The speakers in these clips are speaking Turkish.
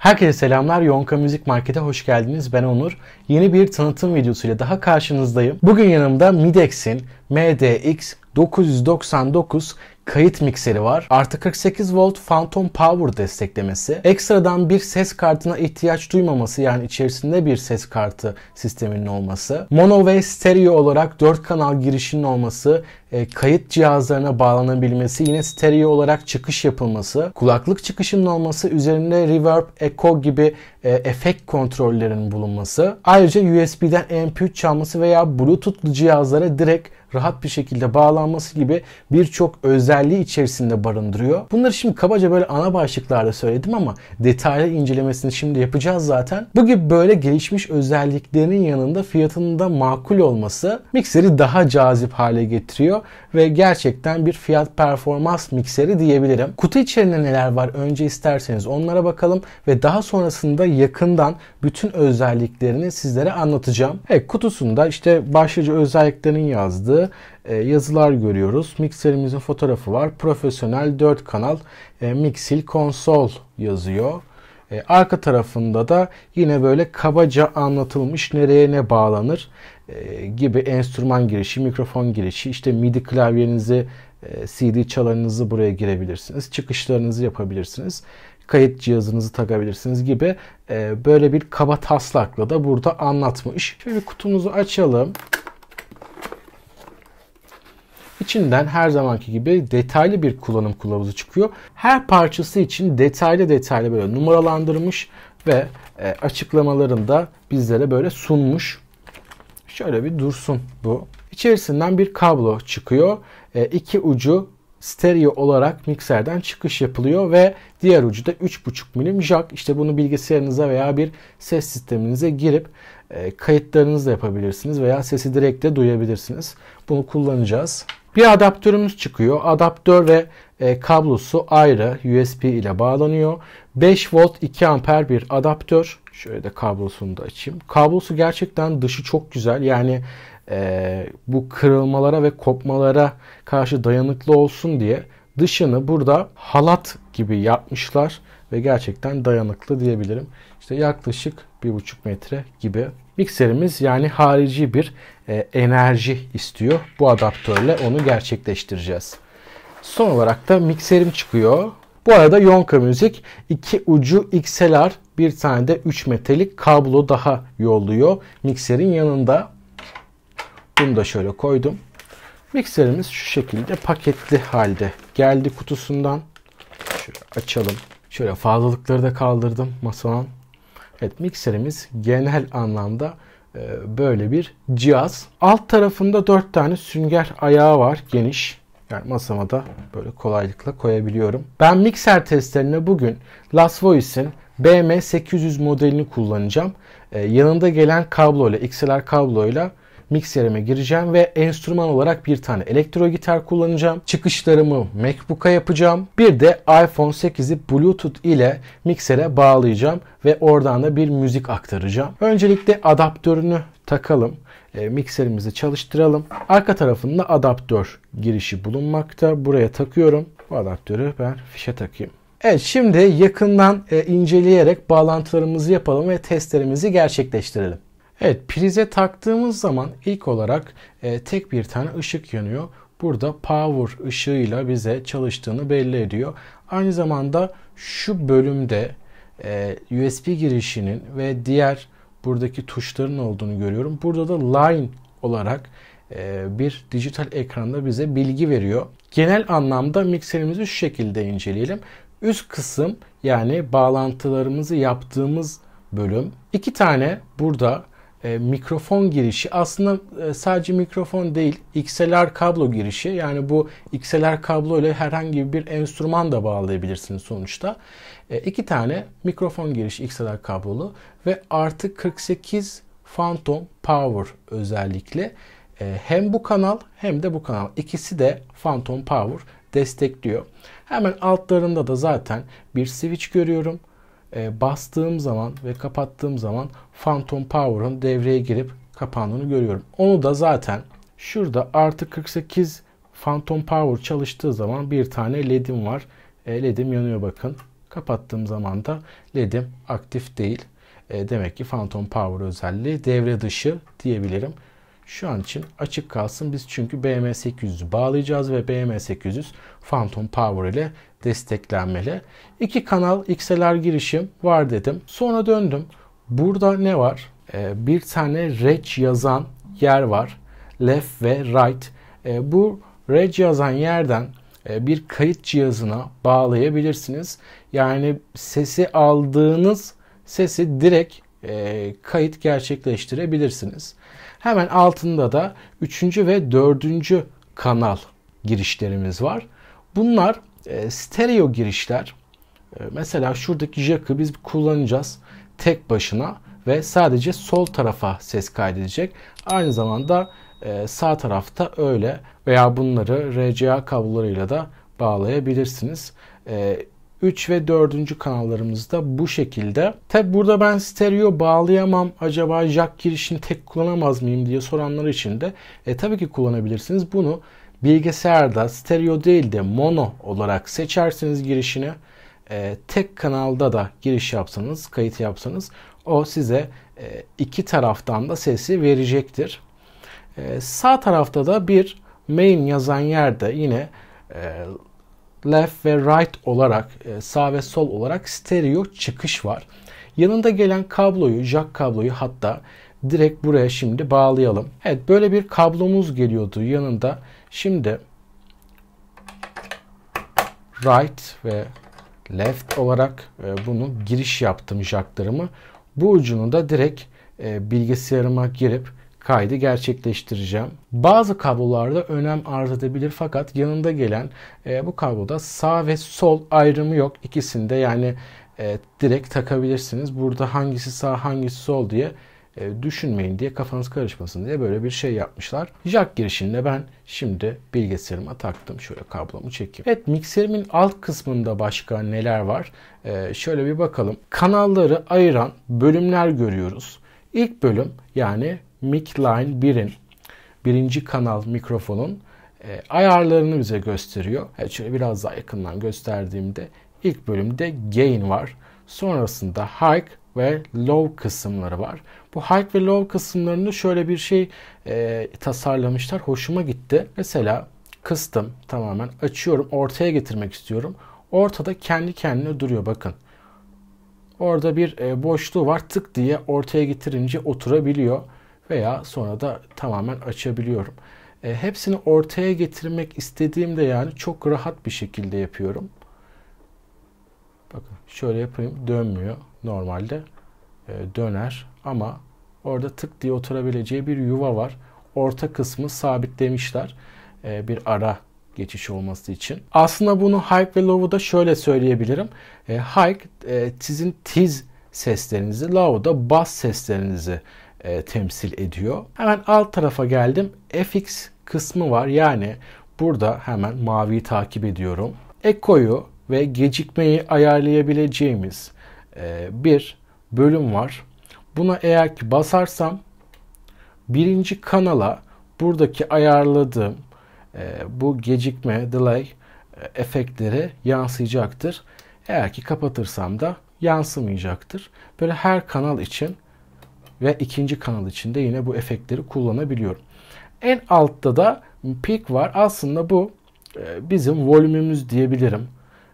Herkese selamlar. Yonka Müzik Market'e hoş geldiniz. Ben Onur. Yeni bir tanıtım videosuyla daha karşınızdayım. Bugün yanımda Midex'in MDX 999 kayıt mikseri var. Artı 48 volt Phantom Power desteklemesi. Ekstradan bir ses kartına ihtiyaç duymaması yani içerisinde bir ses kartı sisteminin olması. Mono ve stereo olarak 4 kanal girişinin olması. E, kayıt cihazlarına bağlanabilmesi. Yine stereo olarak çıkış yapılması. Kulaklık çıkışının olması. Üzerinde reverb, echo gibi e, efekt kontrollerinin bulunması. Ayrıca USB'den MP3 çalması veya Bluetooth'lu cihazlara direkt rahat bir şekilde bağlanması gibi birçok özelliği içerisinde barındırıyor. Bunları şimdi kabaca böyle ana başlıklarda söyledim ama detaylı incelemesini şimdi yapacağız zaten. Bu gibi böyle gelişmiş özelliklerinin yanında fiyatının da makul olması mikseri daha cazip hale getiriyor ve gerçekten bir fiyat performans mikseri diyebilirim. Kutu içerisinde neler var önce isterseniz onlara bakalım ve daha sonrasında yakından bütün özelliklerini sizlere anlatacağım. Evet kutusunda işte başlıca özelliklerini yazdığı e, yazılar görüyoruz. Mikserimizin fotoğrafı var. Profesyonel 4 kanal e, Mixil konsol yazıyor. E, arka tarafında da yine böyle kabaca anlatılmış nereye ne bağlanır e, gibi enstrüman girişi, mikrofon girişi, işte midi klavyenizi, e, CD çalarınızı buraya girebilirsiniz. Çıkışlarınızı yapabilirsiniz. Kayıt cihazınızı takabilirsiniz gibi e, böyle bir kaba taslakla da burada anlatmış. Şöyle kutumuzu açalım. İçinden her zamanki gibi detaylı bir kullanım kılavuzu çıkıyor. Her parçası için detaylı detaylı böyle numaralandırmış ve e, açıklamalarında bizlere böyle sunmuş. Şöyle bir dursun bu. İçerisinden bir kablo çıkıyor. E, iki ucu stereo olarak mikserden çıkış yapılıyor ve diğer ucu da 3.5 milim jack. İşte bunu bilgisayarınıza veya bir ses sisteminize girip e, kayıtlarınızı da yapabilirsiniz veya sesi direkt de duyabilirsiniz. Bunu kullanacağız. Bir adaptörümüz çıkıyor. Adaptör ve e, kablosu ayrı USB ile bağlanıyor. 5 volt 2 amper bir adaptör. Şöyle de kablosunu da açayım. Kablosu gerçekten dışı çok güzel. Yani e, bu kırılmalara ve kopmalara karşı dayanıklı olsun diye dışını burada halat gibi yapmışlar ve gerçekten dayanıklı diyebilirim. İşte yaklaşık 1,5 metre gibi. Mikserimiz yani harici bir e, enerji istiyor. Bu adaptörle onu gerçekleştireceğiz. Son olarak da mikserim çıkıyor. Bu arada Yonka Müzik iki ucu XLR bir tane de 3 metalik kablo daha yolluyor mikserin yanında. Bunu da şöyle koydum. Mikserimiz şu şekilde paketli halde geldi kutusundan. Şöyle açalım. Şöyle fazlalıkları da kaldırdım masadan. Evet mikserimiz genel anlamda ee, böyle bir cihaz. Alt tarafında 4 tane sünger ayağı var geniş. Yani masama da böyle kolaylıkla koyabiliyorum. Ben mikser testlerine bugün Las Voice'in BM800 modelini kullanacağım. Ee, yanında gelen kablo ile XLR kablo ile mikserime gireceğim ve enstrüman olarak bir tane elektro gitar kullanacağım. Çıkışlarımı MacBook'a yapacağım. Bir de iPhone 8'i Bluetooth ile miksere bağlayacağım ve oradan da bir müzik aktaracağım. Öncelikle adaptörünü takalım. E, mikserimizi çalıştıralım. Arka tarafında adaptör girişi bulunmakta. Buraya takıyorum. Bu adaptörü ben fişe takayım. Evet şimdi yakından e, inceleyerek bağlantılarımızı yapalım ve testlerimizi gerçekleştirelim. Evet prize taktığımız zaman ilk olarak e, tek bir tane ışık yanıyor. Burada power ışığıyla bize çalıştığını belli ediyor. Aynı zamanda şu bölümde e, USB girişinin ve diğer buradaki tuşların olduğunu görüyorum. Burada da line olarak e, bir dijital ekranda bize bilgi veriyor. Genel anlamda mikserimizi şu şekilde inceleyelim. Üst kısım yani bağlantılarımızı yaptığımız bölüm. iki tane burada e, mikrofon girişi aslında e, sadece mikrofon değil XLR kablo girişi yani bu XLR kablo ile herhangi bir enstrüman da bağlayabilirsiniz sonuçta. E, iki tane mikrofon girişi XLR kablolu ve artı 48 Phantom Power özellikle e, hem bu kanal hem de bu kanal ikisi de Phantom Power destekliyor. Hemen altlarında da zaten bir switch görüyorum e, bastığım zaman ve kapattığım zaman Phantom Power'ın devreye girip kapandığını görüyorum. Onu da zaten şurada artı 48 Phantom Power çalıştığı zaman bir tane ledim var. E, ledim yanıyor bakın. Kapattığım zaman da ledim aktif değil. E, demek ki Phantom Power özelliği devre dışı diyebilirim şu an için açık kalsın. Biz çünkü BM800'ü bağlayacağız ve BM800 Phantom Power ile desteklenmeli. İki kanal XLR girişim var dedim. Sonra döndüm. Burada ne var? Ee, bir tane rec yazan yer var. Left ve right. Ee, bu rec yazan yerden e, bir kayıt cihazına bağlayabilirsiniz. Yani sesi aldığınız sesi direkt e, kayıt gerçekleştirebilirsiniz. Hemen altında da 3. ve 4. kanal girişlerimiz var. Bunlar e, stereo girişler. E, mesela şuradaki jack'ı biz kullanacağız tek başına ve sadece sol tarafa ses kaydedecek. Aynı zamanda e, sağ tarafta öyle veya bunları RCA kablolarıyla da bağlayabilirsiniz. E, 3 ve 4. kanallarımızda bu şekilde. Tabi burada ben stereo bağlayamam acaba jack girişini tek kullanamaz mıyım diye soranlar için de e, tabii ki kullanabilirsiniz. Bunu bilgisayarda stereo değil de mono olarak seçerseniz girişini e, tek kanalda da giriş yapsanız kayıt yapsanız o size e, iki taraftan da sesi verecektir. E, sağ tarafta da bir main yazan yerde yine e, left ve right olarak e, sağ ve sol olarak stereo çıkış var. Yanında gelen kabloyu, jack kabloyu hatta direkt buraya şimdi bağlayalım. Evet böyle bir kablomuz geliyordu yanında. Şimdi right ve left olarak e, bunu giriş yaptım jacklarımı. Bu ucunu da direkt e, bilgisayarıma girip kaydı gerçekleştireceğim. Bazı kablolarda önem arz edebilir fakat yanında gelen e, bu kabloda sağ ve sol ayrımı yok. İkisinde yani e, direkt takabilirsiniz. Burada hangisi sağ hangisi sol diye e, düşünmeyin diye kafanız karışmasın diye böyle bir şey yapmışlar. Jack girişinde ben şimdi bilgisayarıma taktım. Şöyle kablomu çekeyim. Evet mikserimin alt kısmında başka neler var? E, şöyle bir bakalım. Kanalları ayıran bölümler görüyoruz. İlk bölüm yani Micline Line 1'in birinci kanal mikrofonun e, ayarlarını bize gösteriyor. Yani şöyle biraz daha yakından gösterdiğimde ilk bölümde gain var. Sonrasında high ve low kısımları var. Bu high ve low kısımlarını şöyle bir şey e, tasarlamışlar. Hoşuma gitti. Mesela kıstım tamamen açıyorum ortaya getirmek istiyorum. Ortada kendi kendine duruyor bakın. Orada bir e, boşluğu var tık diye ortaya getirince oturabiliyor veya sonra da tamamen açabiliyorum. E, hepsini ortaya getirmek istediğimde yani çok rahat bir şekilde yapıyorum. Bakın şöyle yapayım dönmüyor normalde e, döner ama orada tık diye oturabileceği bir yuva var. Orta kısmı sabitlemişler e, bir ara geçiş olması için. Aslında bunu hike ve low'u da şöyle söyleyebilirim. E, hike e, sizin tiz seslerinizi, low da bas seslerinizi e, temsil ediyor. Hemen alt tarafa geldim. FX kısmı var. Yani burada hemen maviyi takip ediyorum. Eko'yu ve gecikmeyi ayarlayabileceğimiz e, bir bölüm var. Buna eğer ki basarsam birinci kanala buradaki ayarladığım e, bu gecikme, delay e, efektleri yansıyacaktır. Eğer ki kapatırsam da yansımayacaktır. Böyle her kanal için ve ikinci kanal içinde yine bu efektleri kullanabiliyorum. En altta da peak var. Aslında bu e, bizim volümümüz diyebilirim.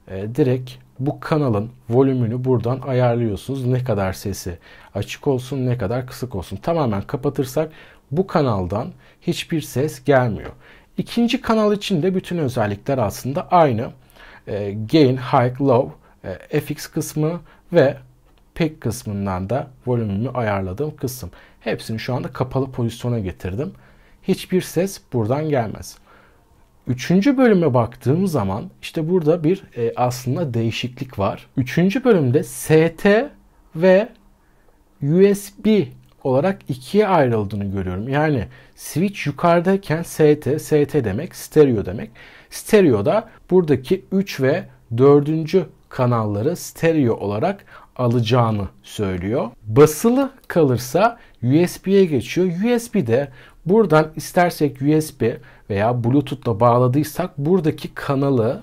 E, direkt bu kanalın volümünü buradan ayarlıyorsunuz. Ne kadar sesi açık olsun ne kadar kısık olsun. Tamamen kapatırsak bu kanaldan hiçbir ses gelmiyor. İkinci kanal için de bütün özellikler aslında aynı. E, gain, High, Low, FX kısmı ve pek kısmından da volümümü ayarladığım kısım. Hepsini şu anda kapalı pozisyona getirdim. Hiçbir ses buradan gelmez. Üçüncü bölüme baktığım zaman işte burada bir e, aslında değişiklik var. Üçüncü bölümde ST ve USB olarak ikiye ayrıldığını görüyorum. Yani switch yukarıdayken ST, ST demek stereo demek. Stereo da buradaki 3 ve 4. kanalları stereo olarak alacağını söylüyor. Basılı kalırsa USB'ye geçiyor. USB de buradan istersek USB veya Bluetooth'la bağladıysak buradaki kanalı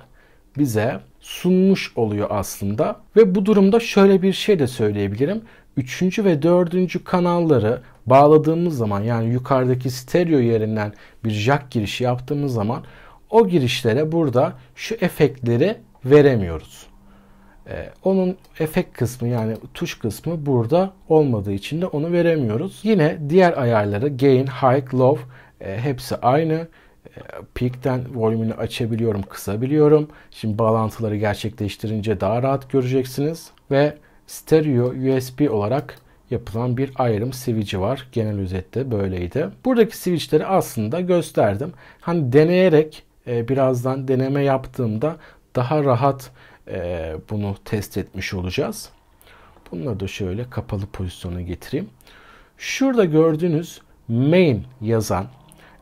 bize sunmuş oluyor aslında. Ve bu durumda şöyle bir şey de söyleyebilirim. Üçüncü ve dördüncü kanalları bağladığımız zaman yani yukarıdaki stereo yerinden bir jack girişi yaptığımız zaman o girişlere burada şu efektleri veremiyoruz. E, onun efekt kısmı yani tuş kısmı burada olmadığı için de onu veremiyoruz. Yine diğer ayarları gain, high, low e, hepsi aynı. E, peak'ten volümünü açabiliyorum, kısabiliyorum. Şimdi bağlantıları gerçekleştirince daha rahat göreceksiniz. Ve stereo USB olarak yapılan bir ayrım switch'i var. Genel özette böyleydi. Buradaki switch'leri aslında gösterdim. Hani deneyerek e, birazdan deneme yaptığımda daha rahat e, bunu test etmiş olacağız. Bunları da şöyle kapalı pozisyona getireyim. Şurada gördüğünüz main yazan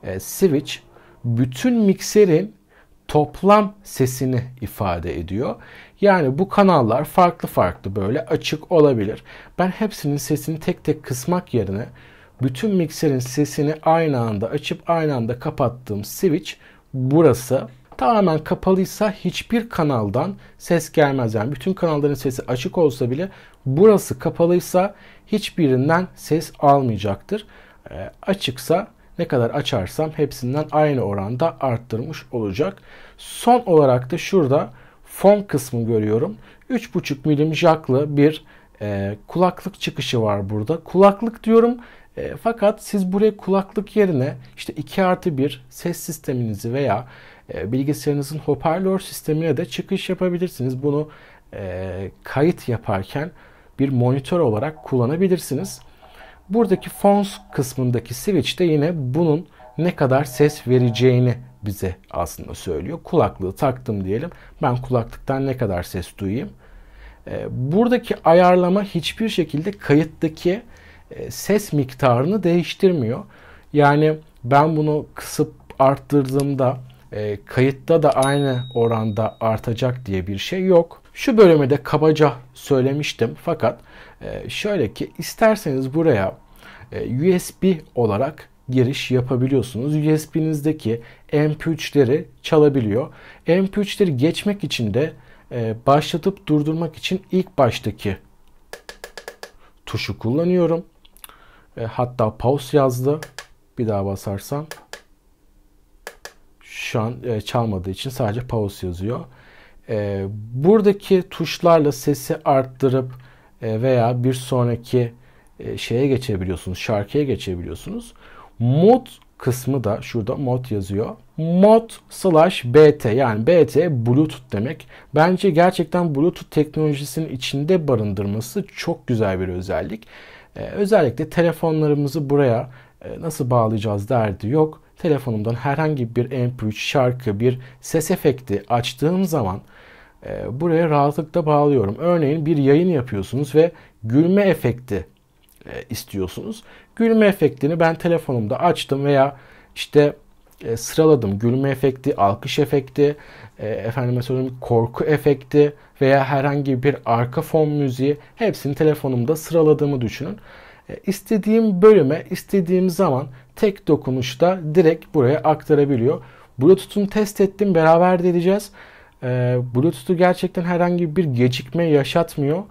e, switch bütün mikserin toplam sesini ifade ediyor. Yani bu kanallar farklı farklı böyle açık olabilir. Ben hepsinin sesini tek tek kısmak yerine bütün mikserin sesini aynı anda açıp aynı anda kapattığım switch burası tamamen kapalıysa hiçbir kanaldan ses gelmez. Yani bütün kanalların sesi açık olsa bile burası kapalıysa hiçbirinden ses almayacaktır. E, açıksa ne kadar açarsam hepsinden aynı oranda arttırmış olacak. Son olarak da şurada fon kısmı görüyorum. 3,5 milim jacklı bir e, kulaklık çıkışı var burada. Kulaklık diyorum e, fakat siz buraya kulaklık yerine işte 2 artı 1 ses sisteminizi veya ee, bilgisayarınızın hoparlör sistemine de çıkış yapabilirsiniz. Bunu e, kayıt yaparken bir monitör olarak kullanabilirsiniz. Buradaki fons kısmındaki switch de yine bunun ne kadar ses vereceğini bize aslında söylüyor. Kulaklığı taktım diyelim. Ben kulaklıktan ne kadar ses duyayım? Ee, buradaki ayarlama hiçbir şekilde kayıttaki e, ses miktarını değiştirmiyor. Yani ben bunu kısıp arttırdığımda e, kayıtta da aynı oranda artacak diye bir şey yok. Şu bölümü de kabaca söylemiştim fakat e, şöyle ki isterseniz buraya e, USB olarak giriş yapabiliyorsunuz. USB'nizdeki MP3'leri çalabiliyor. MP3'leri geçmek için de e, başlatıp durdurmak için ilk baştaki tuşu kullanıyorum. E, hatta pause yazdı. Bir daha basarsam şu an e, çalmadığı için sadece pause yazıyor. E, buradaki tuşlarla sesi arttırıp e, veya bir sonraki e, şeye geçebiliyorsunuz, şarkıya geçebiliyorsunuz. Mod kısmı da şurada mod yazıyor. Mod slash BT yani BT Bluetooth demek. Bence gerçekten Bluetooth teknolojisinin içinde barındırması çok güzel bir özellik. Ee, özellikle telefonlarımızı buraya e, nasıl bağlayacağız derdi yok telefonumdan herhangi bir MP3 şarkı, bir ses efekti açtığım zaman e, buraya rahatlıkla bağlıyorum. Örneğin bir yayın yapıyorsunuz ve gülme efekti e, istiyorsunuz. Gülme efektini ben telefonumda açtım veya işte e, sıraladım. Gülme efekti, alkış efekti, e, efendime söyleyeyim korku efekti veya herhangi bir arka fon müziği hepsini telefonumda sıraladığımı düşünün. E, istediğim bölüme istediğim zaman tek dokunuşta direkt buraya aktarabiliyor. Bluetooth'unu test ettim. Beraber de edeceğiz. Ee, Bluetooth'u gerçekten herhangi bir gecikme yaşatmıyor.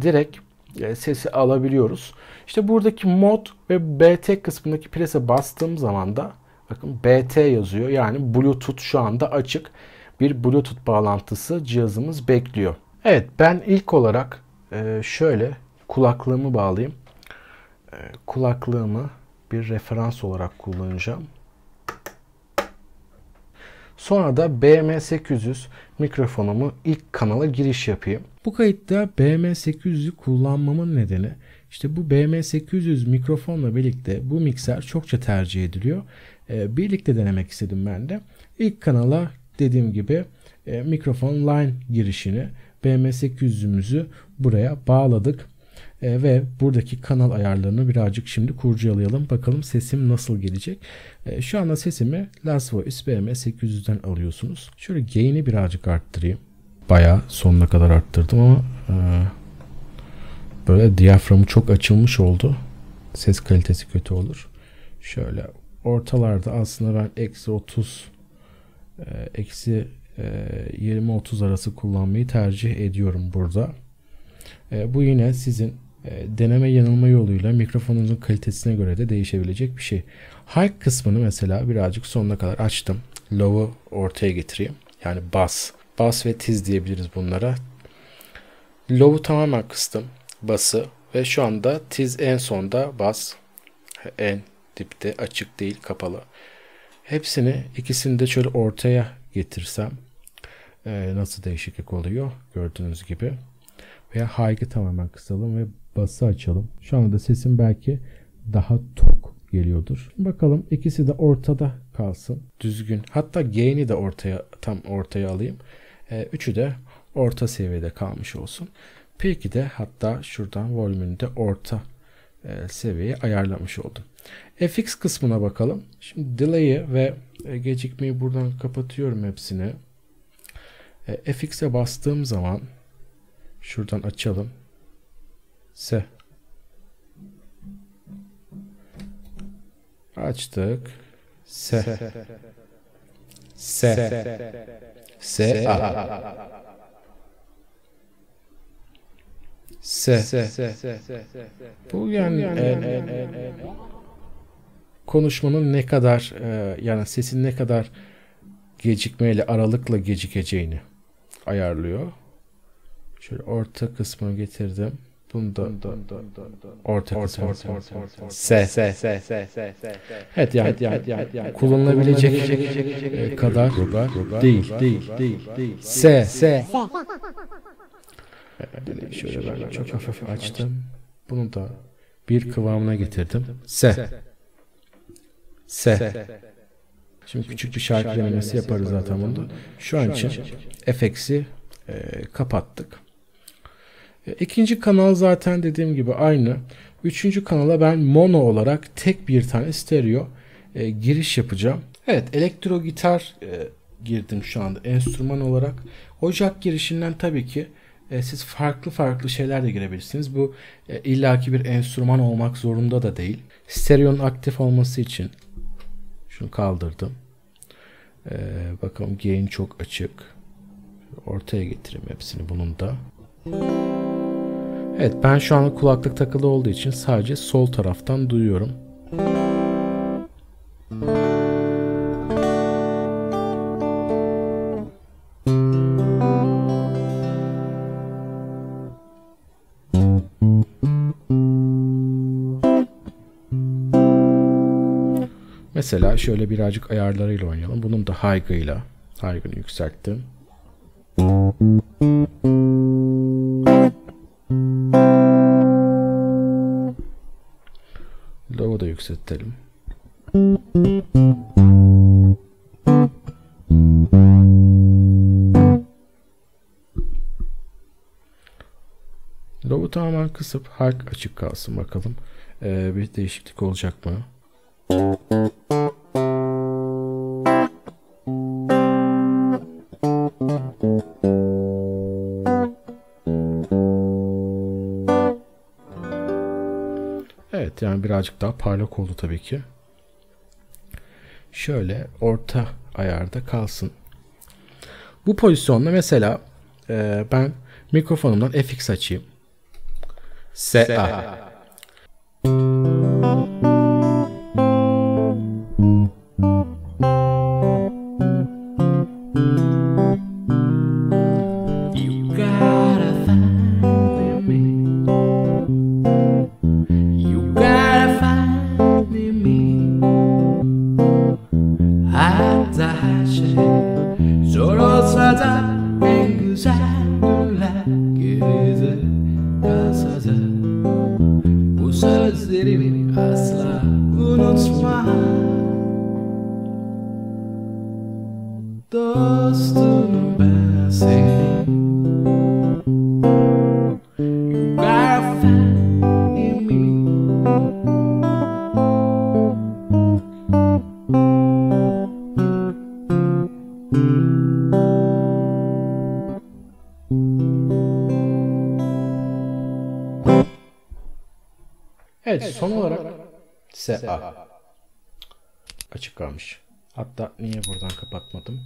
Direkt e, sesi alabiliyoruz. İşte buradaki mod ve BT kısmındaki prese bastığım zaman da bakın BT yazıyor. Yani Bluetooth şu anda açık. Bir Bluetooth bağlantısı cihazımız bekliyor. Evet ben ilk olarak e, şöyle kulaklığımı bağlayayım. E, kulaklığımı bir referans olarak kullanacağım. Sonra da BM800 mikrofonumu ilk kanala giriş yapayım. Bu kayıtta BM800'ü kullanmamın nedeni işte bu BM800 mikrofonla birlikte bu mikser çokça tercih ediliyor. Ee, birlikte denemek istedim ben de. İlk kanala dediğim gibi e, mikrofon line girişini BM800'ümüzü buraya bağladık. E, ve buradaki kanal ayarlarını birazcık şimdi kurcalayalım. Bakalım sesim nasıl gelecek. E, şu anda sesimi Lasvo BM800'den alıyorsunuz. Şöyle gain'i birazcık arttırayım. Baya sonuna kadar arttırdım ama e, böyle diyaframı çok açılmış oldu. Ses kalitesi kötü olur. Şöyle ortalarda aslında ben eksi 30 e, eksi 20-30 e, arası kullanmayı tercih ediyorum burada. E, bu yine sizin ee, deneme yanılma yoluyla mikrofonunuzun kalitesine göre de değişebilecek bir şey. High kısmını mesela birazcık sonuna kadar açtım. Low'u ortaya getireyim. Yani bas. Bas ve tiz diyebiliriz bunlara. Low'u tamamen kıstım. Bası. Ve şu anda tiz en sonda bas. En dipte açık değil kapalı. Hepsini ikisini de şöyle ortaya getirsem e, nasıl değişiklik oluyor gördüğünüz gibi. Veya high'ı tamamen kısalım ve Plus'ı açalım. Şu anda sesim belki daha tok geliyordur. Bakalım ikisi de ortada kalsın. Düzgün. Hatta gain'i de ortaya tam ortaya alayım. E, üçü de orta seviyede kalmış olsun. Peki de hatta şuradan volümünü de orta e, seviyeye ayarlamış oldum. FX kısmına bakalım. Şimdi delay'i ve e, gecikmeyi buradan kapatıyorum hepsini. E, FX'e bastığım zaman şuradan açalım. S. Açtık. S. S. S. S. A. S. Bu yani, yani, yani, yani konuşmanın ne kadar e, yani sesin ne kadar gecikmeyle aralıkla gecikeceğini ayarlıyor. Şöyle orta kısmı getirdim. Bunda ortak S S S S S Evet yani kullanılabilecek kadar değil değil değil değil S S Şöyle ben çok hafif açtım. Bunu da bir kıvamına getirdim. S S Şimdi küçük bir şarkı denemesi yaparız zaten bunda. Şu an için FX'i e, kapattık. E, ikinci kanal zaten dediğim gibi aynı. Üçüncü kanala ben mono olarak tek bir tane stereo e, giriş yapacağım. Evet elektro gitar e, girdim şu anda enstrüman olarak. Ocak girişinden tabii ki e, siz farklı farklı şeyler de girebilirsiniz. Bu e, illaki bir enstrüman olmak zorunda da değil. Stereonun aktif olması için şunu kaldırdım. E, bakalım gain çok açık. Ortaya getireyim hepsini bunun da. Evet ben şu an kulaklık takılı olduğu için sadece sol taraftan duyuyorum. Mesela şöyle birazcık ayarlarıyla oynayalım. Bunun da haygıyla. Haygını yükselttim. yükseltelim. Lobu tamamen kısıp hark açık kalsın bakalım. Ee, bir değişiklik olacak mı? birazcık daha parlak oldu tabii ki. Şöyle orta ayarda kalsın. Bu pozisyonda mesela e, ben mikrofonumdan FX açayım. SA. Evet, evet son olarak SA açık kalmış. Hatta niye buradan kapatmadım?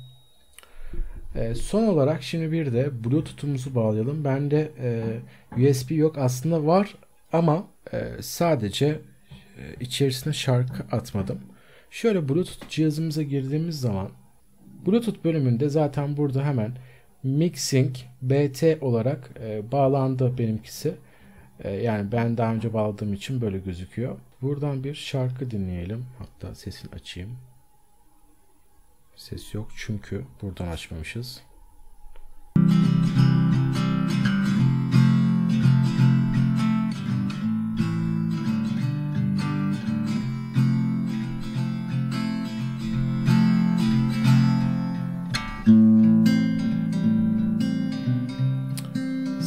Ee, son olarak şimdi bir de Bluetooth'umuzu bağlayalım. Bende e, USB yok aslında var ama e, sadece e, içerisine şarkı atmadım. Şöyle Bluetooth cihazımıza girdiğimiz zaman Bluetooth bölümünde zaten burada hemen mixing bt olarak e, bağlandı benimkisi. E, yani ben daha önce bağladığım için böyle gözüküyor. Buradan bir şarkı dinleyelim. Hatta sesini açayım. Ses yok çünkü buradan açmamışız.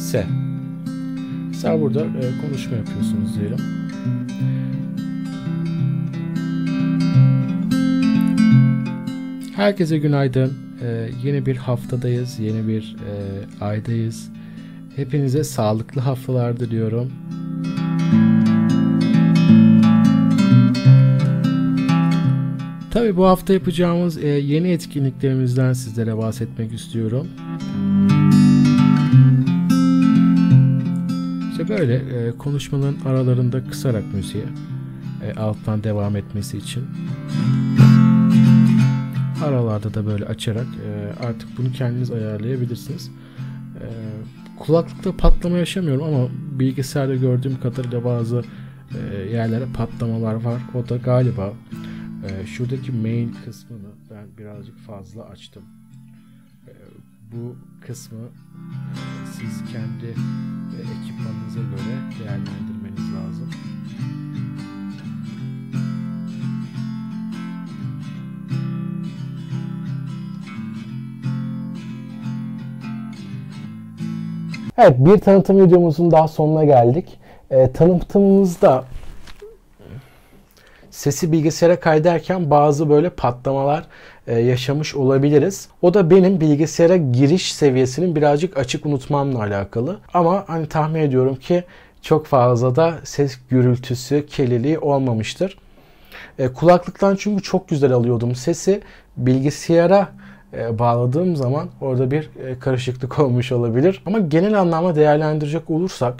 ise mesela burada e, konuşma yapıyorsunuz diyelim. Herkese günaydın. Ee, yeni bir haftadayız, yeni bir e, aydayız. Hepinize sağlıklı haftalar diliyorum. Tabii bu hafta yapacağımız e, yeni etkinliklerimizden sizlere bahsetmek istiyorum. Müzik böyle e, konuşmaların aralarında kısarak müziğe e, alttan devam etmesi için aralarda da böyle açarak e, artık bunu kendiniz ayarlayabilirsiniz. E, kulaklıkta patlama yaşamıyorum ama bilgisayarda gördüğüm kadarıyla bazı e, yerlere patlamalar var. O da galiba e, şuradaki main kısmını ben birazcık fazla açtım bu kısmı siz kendi e, ekipmanınıza göre değerlendirmeniz lazım. Evet bir tanıtım videomuzun daha sonuna geldik. E, tanıtımımızda sesi bilgisayara kaydederken bazı böyle patlamalar e, yaşamış olabiliriz. O da benim bilgisayara giriş seviyesinin birazcık açık unutmamla alakalı. Ama hani tahmin ediyorum ki çok fazla da ses gürültüsü, keliliği olmamıştır. E, kulaklıktan çünkü çok güzel alıyordum sesi. Bilgisayara e, bağladığım zaman orada bir e, karışıklık olmuş olabilir. Ama genel anlamda değerlendirecek olursak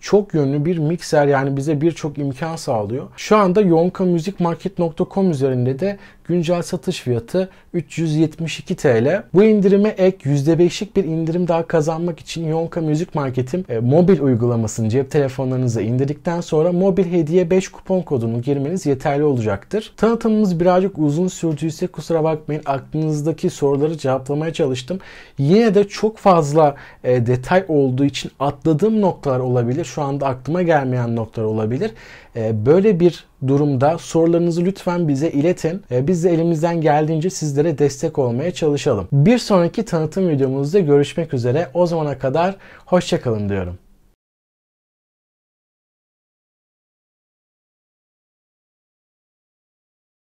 çok yönlü bir mikser yani bize birçok imkan sağlıyor. Şu anda yonkamüzikmarket.com üzerinde de Güncel satış fiyatı 372 TL. Bu indirime ek %5'lik bir indirim daha kazanmak için Yonka Müzik Market'in e, mobil uygulamasını cep telefonlarınıza indirdikten sonra mobil hediye 5 kupon kodunu girmeniz yeterli olacaktır. Tanıtımımız birazcık uzun sürdüyse kusura bakmayın aklınızdaki soruları cevaplamaya çalıştım. Yine de çok fazla e, detay olduğu için atladığım noktalar olabilir. Şu anda aklıma gelmeyen noktalar olabilir. Ee, böyle bir durumda sorularınızı lütfen bize iletin. Ee, biz de elimizden geldiğince sizlere destek olmaya çalışalım. Bir sonraki tanıtım videomuzda görüşmek üzere. O zamana kadar hoşçakalın diyorum.